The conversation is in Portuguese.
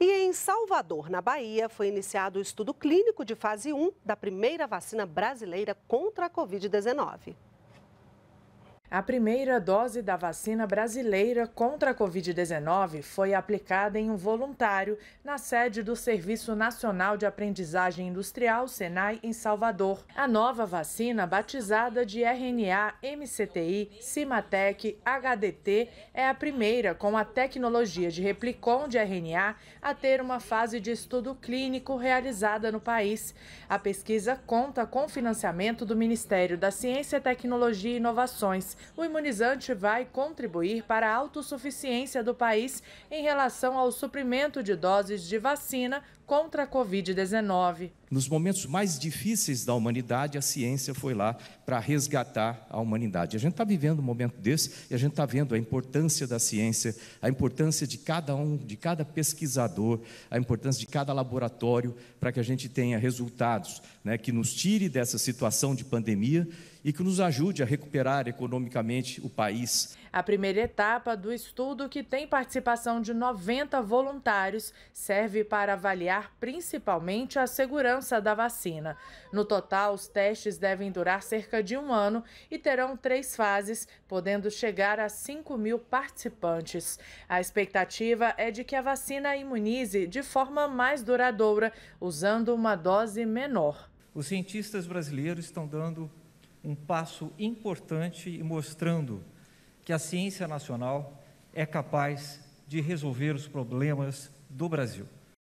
E em Salvador, na Bahia, foi iniciado o estudo clínico de fase 1 da primeira vacina brasileira contra a Covid-19. A primeira dose da vacina brasileira contra a Covid-19 foi aplicada em um voluntário na sede do Serviço Nacional de Aprendizagem Industrial, SENAI, em Salvador. A nova vacina, batizada de RNA MCTI, Cimatec, HDT, é a primeira com a tecnologia de replicon de RNA a ter uma fase de estudo clínico realizada no país. A pesquisa conta com financiamento do Ministério da Ciência, Tecnologia e Inovações o imunizante vai contribuir para a autossuficiência do país em relação ao suprimento de doses de vacina contra a Covid-19. Nos momentos mais difíceis da humanidade, a ciência foi lá para resgatar a humanidade. A gente está vivendo um momento desse e a gente está vendo a importância da ciência, a importância de cada um, de cada pesquisador, a importância de cada laboratório para que a gente tenha resultados né, que nos tire dessa situação de pandemia e que nos ajude a recuperar economicamente o país. A primeira etapa do estudo, que tem participação de 90 voluntários, serve para avaliar principalmente a segurança da vacina. No total, os testes devem durar cerca de um ano e terão três fases, podendo chegar a 5 mil participantes. A expectativa é de que a vacina imunize de forma mais duradoura, usando uma dose menor. Os cientistas brasileiros estão dando um passo importante e mostrando que a ciência nacional é capaz de resolver os problemas do Brasil.